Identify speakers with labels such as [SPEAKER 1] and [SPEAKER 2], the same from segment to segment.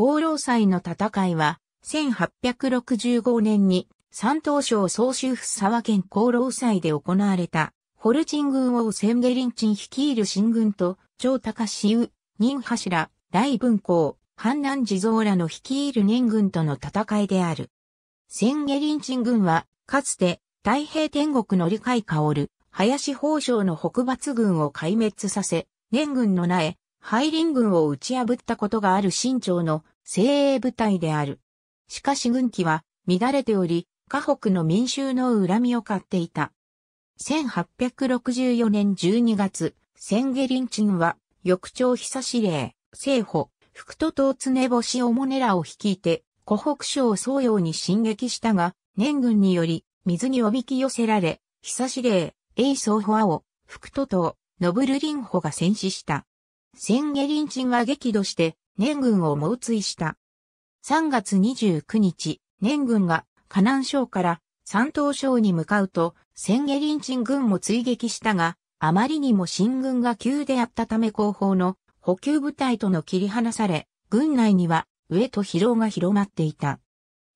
[SPEAKER 1] 功労祭の戦いは、1865年に山東省総州府沢県功労祭で行われた、ホルチン軍王千下林鎮率いる新軍と、張高志宇、任柱、大文公、阪南地蔵らの率いる年軍との戦いである。千下林鎮軍は、かつて、太平天国の理解香る、林宝生の北伐軍を壊滅させ、年軍の苗、ハイリン軍を打ち破ったことがある新朝の精鋭部隊である。しかし軍機は乱れており、河北の民衆の恨みを買っていた。1864年12月、千下林鎮は、翌朝久司令、聖保、福都東常星おもねらを率いて、湖北省総陽に進撃したが、年軍により、水におびき寄せられ、久司令、英宗保を、福都東、ノブル林保が戦死した。千下林鎮は激怒して、年軍を猛追した。3月29日、年軍が河南省から山東省に向かうと、千下林鎮軍も追撃したが、あまりにも進軍が急であったため後方の補給部隊との切り離され、軍内には上と疲労が広まっていた。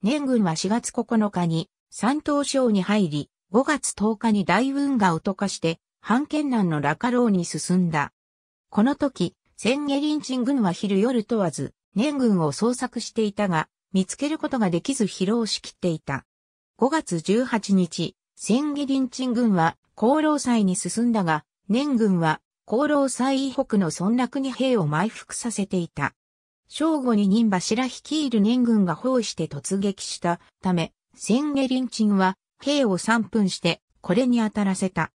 [SPEAKER 1] 年軍は4月9日に山東省に入り、5月10日に大運河を溶かして、半県南の羅家老に進んだ。この時、千下林鎮軍は昼夜問わず、年軍を捜索していたが、見つけることができず疲労しきっていた。5月18日、千下林鎮軍は、功労祭に進んだが、年軍は、功労祭以北の村落に兵を埋伏させていた。正午に任柱率いる年軍が包囲して突撃したため、千下林鎮は、兵を3分して、これに当たらせた。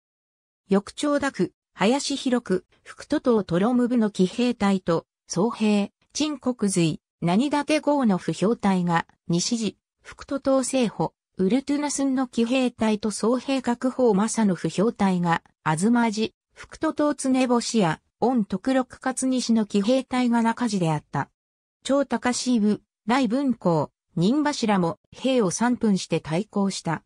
[SPEAKER 1] 翌朝だく、林広く、福都島トロム部の騎兵隊と、総兵、陳国髄、何だけ号の不評隊が、西寺、福都島西保、ウルトゥナスンの騎兵隊と総兵各方正の不評隊が、東寺、福都島常星や、御徳六勝西の騎兵隊が中寺であった。超高支部、来文校、任柱も兵を三分して対抗した。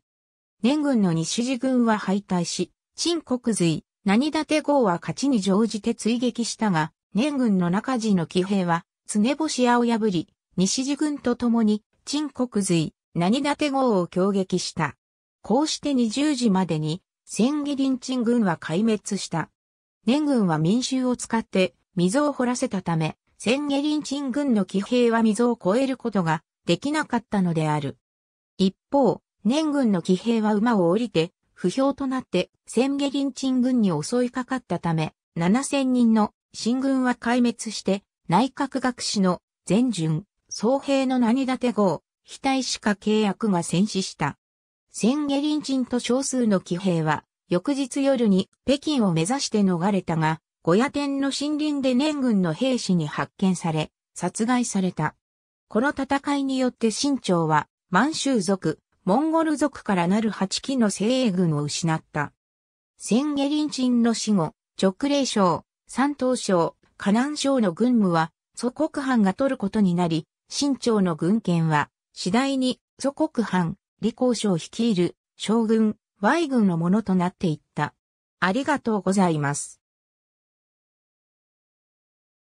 [SPEAKER 1] 年軍の西寺軍は敗退し、陳国髄、何立号は勝ちに乗じて追撃したが、年軍の中地の騎兵は、常星矢を破り、西地軍と共に、陳国髄、何立号を攻撃した。こうして20時までに、千義林陳軍は壊滅した。年軍は民衆を使って、溝を掘らせたため、千義林陳軍の騎兵は溝を越えることができなかったのである。一方、年軍の騎兵は馬を降りて、不評となって、千下銀鎮軍に襲いかかったため、7000人の新軍は壊滅して、内閣学士の全順、総兵の何立て号、非対しか契約が戦死した。千下銀鎮と少数の騎兵は、翌日夜に北京を目指して逃れたが、小冶店の森林で年軍の兵士に発見され、殺害された。この戦いによって新朝は、満州族、モンゴル族からなる8機の精鋭軍を失った。センゲリン鎮の死後、直令省、山東省、河南省の軍務は祖国藩が取ることになり、清朝の軍権は次第に祖国藩、李光省率いる将軍、Y 軍のものとなっていった。ありがとうございます。